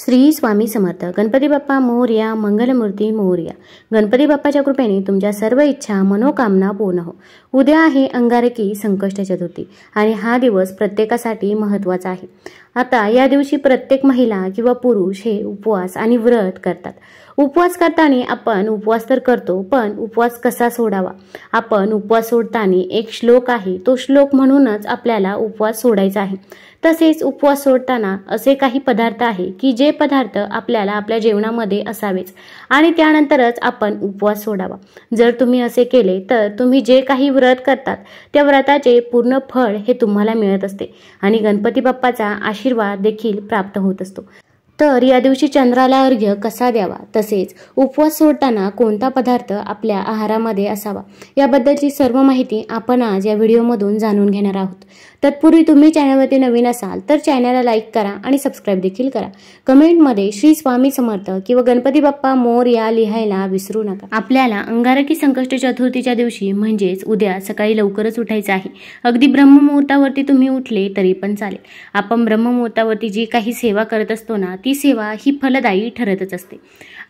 श्री स्वामी समर्थ गणपती बाप्पा मोर्या मंगलमूर्ती मोर्या गणपती बाप्पाच्या कृपेने तुमच्या सर्व इच्छा मनोकामना पूर्ण हो उद्या आहे अंगारकी संकष्ट चतुर्थी आणि हा दिवस प्रत्येकासाठी महत्त्वाचा आहे आता या दिवशी प्रत्येक महिला किंवा पुरुष हे उपवास आणि व्रत करतात उपवास करताना आपण उपवास तर करतो पण उपवास कसा सोडावा आपण उपवास सोडताना एक श्लोक आहे तो श्लोक म्हणूनच आपल्याला उपवास सोडायचा आहे तसेच उपवास सोडताना असे काही पदार्थ आहे की जे पदार्थ आपल्याला आपल्या जेवणामध्ये असावेच आणि त्यानंतरच आपण उपवास सोडावा जर तुम्ही असे केले तर तुम्ही जे काही व्रत करतात त्या व्रताचे पूर्ण फळ हे तुम्हाला मिळत असते आणि गणपती बाप्पाचा आशीर्वाद देखील प्राप्त होत असतो तर या दिवशी चंद्राला अर्घ्य कसा द्यावा तसेच उपवास सोडताना कोणता पदार्थ आपल्या आहारामध्ये असावा याबद्दलची सर्व माहिती आपण आज या व्हिडिओमधून जाणून घेणार आहोत तत्पूर्वी तुम्ही चॅनलमध्ये नवीन असाल तर चॅनलला लाईक करा आणि सबस्क्राईब देखील करा कमेंटमध्ये श्री स्वामी समर्थ किंवा गणपती बाप्पा मोर या लिहायला विसरू नका आपल्याला अंगारकी संकष्ट चतुर्थीच्या दिवशी म्हणजेच उद्या सकाळी लवकरच उठायचं आहे अगदी ब्रह्ममुहूर्तावरती तुम्ही उठले तरी पण चालेल आपण ब्रह्ममुहूर्तावरती जी काही सेवा करत असतो ना ती सेवा ही फलदायी ठरतच असते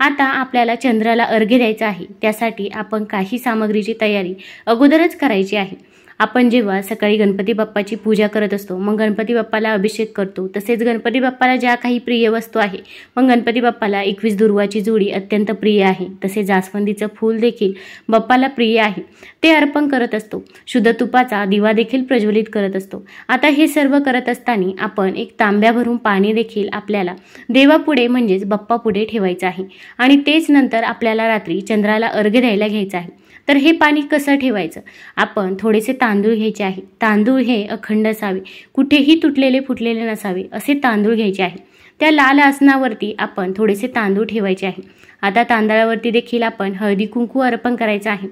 आता आपल्याला चंद्राला अर्घ्य द्यायचं आहे त्यासाठी आपण काही सामग्रीची तयारी अगोदरच करायची आहे आपण जेव्हा सकाळी गणपती बाप्पाची पूजा करत असतो मग गणपती बाप्पाला अभिषेक करतो तसेच गणपती बाप्पाला ज्या काही प्रिय वस्तू आहे मग गणपती बाप्पाला एकवीस दुर्वाची जोडी अत्यंत प्रिय आहे तसे जास्वंदीचं फूल देखील बाप्पाला प्रिय आहे ते अर्पण करत असतो शुद्ध तुपाचा दिवा देखील प्रज्वलित करत असतो आता हे सर्व करत असताना आपण एक तांब्या भरून पाणी देखील आपल्याला देवापुढे म्हणजेच पुढे ठेवायचं आहे आणि तेच नंतर आपल्याला रात्री चंद्राला अर्घ्य द्यायला घ्यायचं आहे तर हे पाणी कसं ठेवायचं आपण थोडेसे तांदूळ घ्यायचे आहे तांदूळ हे अखंड असावे कुठेही तुटलेले फुटलेले नसावे असे तांदूळ घ्यायचे आहे त्या लाल आसनावरती आपण थोडेसे तांदूळ ठेवायचे आहे आता तांदळावरती देखील आपण हळदी कुंकू अर्पण करायचं आहे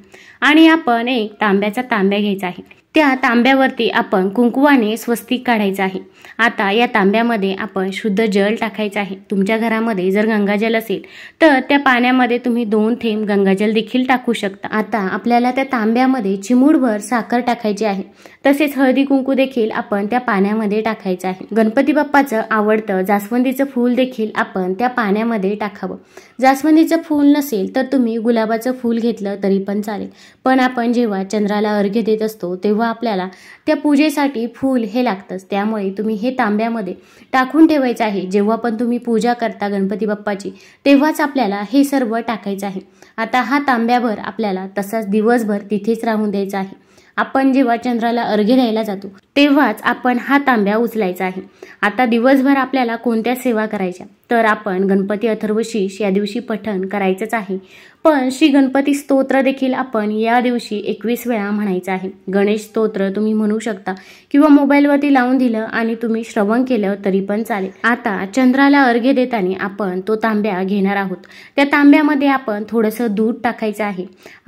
आणि आपण एक तांब्याचा तांब्या घ्यायचा आहे त्या तांब्यावरती आपण कुंकुवाने स्वस्तिक काढायचं आहे आता या तांब्यामध्ये आपण शुद्ध जल टाकायचं आहे तुमच्या घरामध्ये जर गंगाजल असेल तर त्या पाण्यामध्ये तुम्ही दोन थेंब गंगाजल देखील टाकू शकता आता आपल्याला त्या तांब्यामध्ये चिमूडभर साखर टाकायची आहे तसेच हळदी कुंकू देखील आपण त्या पाण्यामध्ये टाकायचं आहे गणपती बाप्पाचं आवडतं जास्वंदीचं फूल देखील आपण त्या पाण्यामध्ये टाकावं जास्वंद जास्वंदीचं फूल नसेल तर तुम्ही गुलाबाचं फूल घेतलं तरी पण चालेल पण आपण जेव्हा चंद्राला अर्घ्य देत असतो तेव्हा आपल्याला त्या पूजेसाठी फूल हे लागतंच त्यामुळे तुम्ही हे तांब्यामध्ये टाकून ठेवायचं आहे जेव्हा पण तुम्ही पूजा करता गणपती बाप्पाची तेव्हाच आपल्याला हे सर्व टाकायचं आहे आता हा तांब्याभर आपल्याला तसाच दिवसभर तिथेच राहून द्यायचा आहे आपण जेव्हा चंद्राला अर्घ्य द्यायला जातो तेव्हाच आपण हा तांब्या उचलायचा आहे आता दिवसभर आपल्याला कोणत्या सेवा करायच्या तर आपण गणपती अथर्वशीष या दिवशी पठण करायचंच आहे पण श्री गणपती स्तोत्र देखील आपण या दिवशी एकवीस वेळा म्हणायचं आहे गणेश स्तोत्र तुम्ही म्हणू शकता किंवा मोबाईलवरती लावून दिलं आणि तुम्ही श्रवण केलं तरी पण चालेल आता चंद्राला अर्घ्य देताना आपण तो तांब्या घेणार आहोत त्या तांब्यामध्ये आपण थोडंसं दूध टाकायचं आहे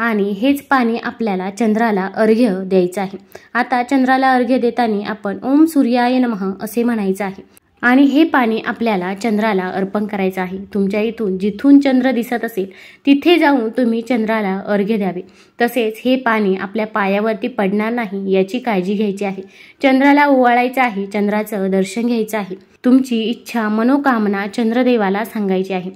आणि हेच पाणी आपल्याला चंद्राला अर्घ्य द्यायचं आहे आता चंद्राला अर्घ्य देत घेताना आपण ओम सूर्याय नमः असे म्हणायचं आहे आणि हे पाणी आपल्याला चंद्राला अर्पण करायचं आहे तुमच्या इथून जिथून चंद्र दिसत असेल तिथे जाऊन तुम्ही चंद्राला अर्घ्य द्यावे तसेच हे पाणी आपल्या पायावरती पडणार नाही याची काळजी घ्यायची आहे चंद्राला ओवाळायचं आहे चंद्राचं दर्शन घ्यायचं आहे तुमची इच्छा मनोकामना चंद्रदेवाला सांगायची आहे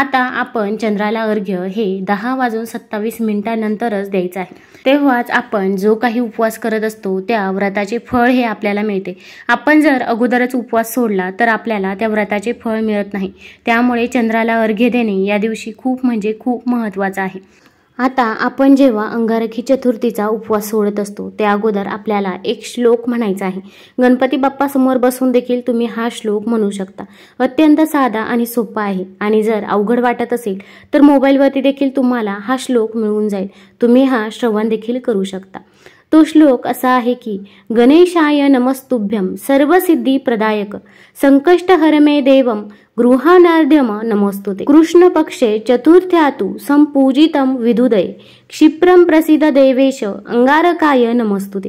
आता आपण चंद्राला अर्घ्य हे दहा वाजून सत्तावीस मिनिटांनंतरच द्यायचं आहे तेव्हाच आपण जो काही उपवास करत असतो त्या व्रताचे फळ हे आपल्याला मिळते आपण जर अगोदरच उपवास सोडला तर आपल्याला त्या व्रताचे फळ मिळत नाही त्यामुळे चंद्राला अर्घ्य देणे या दिवशी खूप म्हणजे खूप महत्त्वाचं आहे आता आपण जेव्हा अंगारखी चतुर्थीचा उपवास सोडत असतो त्या अगोदर आपल्याला एक श्लोक म्हणायचा आहे गणपती बाप्पा समोर बसून देखील तुम्ही हा श्लोक म्हणू शकता अत्यंत साधा आणि सोपा आहे आणि जर अवघड वाटत असेल तर मोबाईलवरती देखील तुम्हाला हा श्लोक मिळून जाईल तुम्ही हा श्रवण देखील करू शकता तो श्लोक असा आहे की गणेशाय नमस्तुभ्यम सिद्धी प्रदायक संकष्ट हरमे देवम गृहानाद्यम नमोस्तु ते कृष्ण पक्षे चतुर्थ्यातु संपूजितम विदुदय क्षिप्रम प्रसिद्ध देवेश अंगारकाय नमोस्तु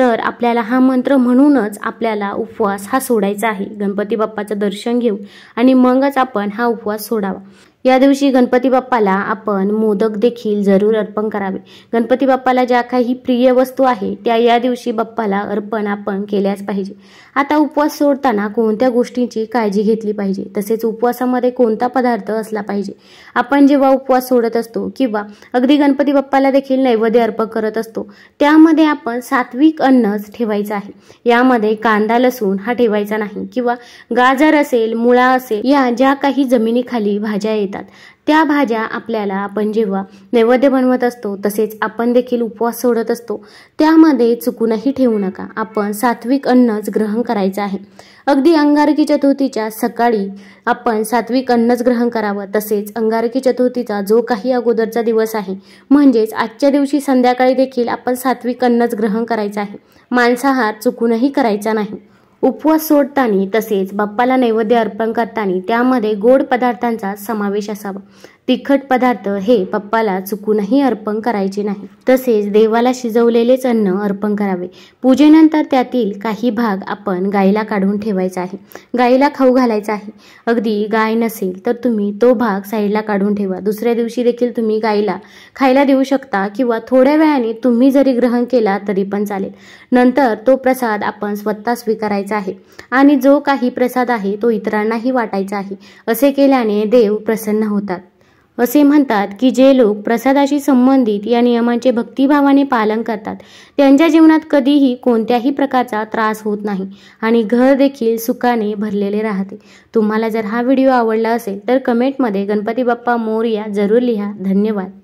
तर आपल्याला हा मंत्र म्हणूनच आपल्याला उपवास हा सोडायचा आहे गणपती बाप्पाचं दर्शन घेऊ आणि मगच आपण हा उपवास सोडावा या दिवशी गणपती बाप्पाला आपण मोदक देखील जरूर अर्पण करावे गणपती बाप्पाला ज्या काही प्रिय वस्तू आहे त्या या दिवशी बाप्पाला अर्पण आपण केल्याच पाहिजे आता उपवास सोडताना कोणत्या गोष्टींची काळजी घेतली पाहिजे तसे तसेच उपवासामध्ये कोणता पदार्थ असला पाहिजे आपण जेव्हा उपवास सोडत असतो किंवा अगदी गणपती बाप्पाला देखील नैवेद्य अर्पण करत असतो त्यामध्ये आपण सात्विक अन्नच ठेवायचं आहे यामध्ये कांदा लसूण हा ठेवायचा नाही किंवा गाजर असेल मुळा असेल या ज्या काही जमिनीखाली भाज्या येतात त्या भाज्या आपल्याला आपण जेव्हा नैवेद्य बनवत असतो तसेच आपण देखील उपवास सोडत असतो त्यामध्ये चुकूनही ठेवू नका आपण सात्विक अन्नच ग्रहण करायचं आहे अगदी अंगारकी चतुर्थीच्या सकाळी आपण सात्विक अन्नच ग्रहण करावं तसेच अंगारकी चतुर्थीचा जो काही अगोदरचा दिवस आहे म्हणजेच आजच्या दिवशी संध्याकाळी देखील आपण सात्विक अन्नच ग्रहण करायचं आहे मांसाहार चुकूनही करायचा नाही उपवास सोडताना तसेच बाप्पाला नैवेद्य अर्पण करताना त्यामध्ये गोड पदार्थांचा समावेश असावा तिखट पदार्थ हे पप्पाला चुकूनही अर्पण करायचे नाही तसेच देवाला शिजवलेलेच अन्न अर्पण करावे पूजेनंतर त्यातील काही भाग आपण गायीला काढून ठेवायचा आहे गायीला खाऊ घालायचा आहे अगदी गाय नसेल तर तुम्ही तो भाग साईडला काढून ठेवा दुसऱ्या दिवशी देखील तुम्ही गायीला खायला देऊ शकता किंवा थोड्या वेळाने तुम्ही जरी ग्रहण केला तरी पण चालेल नंतर तो प्रसाद आपण स्वतः स्वीकारायचा आहे आणि जो काही प्रसाद आहे तो इतरांनाही वाटायचा आहे असे केल्याने देव प्रसन्न होतात असे म्हणतात की जे लोक प्रसादाशी संबंधित या नियमांचे भक्तिभावाने पालन करतात त्यांच्या जीवनात कधीही कोणत्याही प्रकारचा त्रास होत नाही आणि घर देखील सुखाने भरलेले राहते तुम्हाला जर हा व्हिडिओ आवडला असेल तर कमेंटमध्ये गणपती बाप्पा मोरया जरूर लिहा धन्यवाद